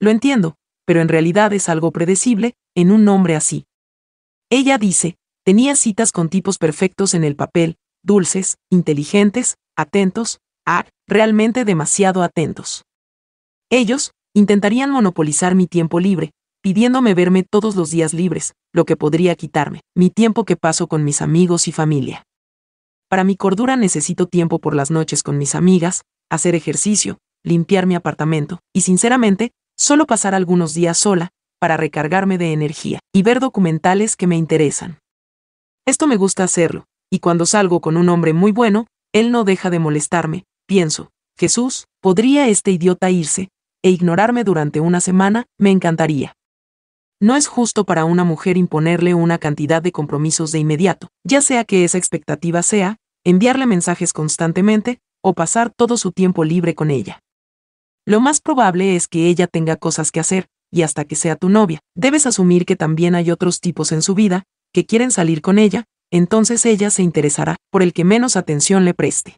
Lo entiendo, pero en realidad es algo predecible, en un hombre así. Ella dice, tenía citas con tipos perfectos en el papel, dulces, inteligentes, atentos, ah, realmente demasiado atentos. Ellos, intentarían monopolizar mi tiempo libre, pidiéndome verme todos los días libres, lo que podría quitarme, mi tiempo que paso con mis amigos y familia. Para mi cordura necesito tiempo por las noches con mis amigas, hacer ejercicio, limpiar mi apartamento, y sinceramente, solo pasar algunos días sola, para recargarme de energía, y ver documentales que me interesan. Esto me gusta hacerlo, y cuando salgo con un hombre muy bueno, él no deja de molestarme, pienso, Jesús, ¿podría este idiota irse, e ignorarme durante una semana? Me encantaría. No es justo para una mujer imponerle una cantidad de compromisos de inmediato, ya sea que esa expectativa sea, enviarle mensajes constantemente, o pasar todo su tiempo libre con ella. Lo más probable es que ella tenga cosas que hacer, y hasta que sea tu novia, debes asumir que también hay otros tipos en su vida, que quieren salir con ella, entonces ella se interesará por el que menos atención le preste.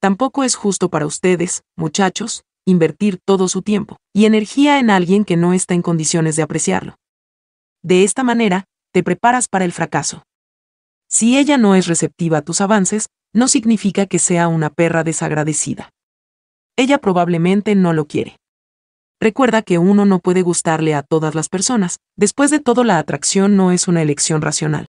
Tampoco es justo para ustedes, muchachos, invertir todo su tiempo y energía en alguien que no está en condiciones de apreciarlo. De esta manera, te preparas para el fracaso. Si ella no es receptiva a tus avances, no significa que sea una perra desagradecida ella probablemente no lo quiere. Recuerda que uno no puede gustarle a todas las personas, después de todo la atracción no es una elección racional.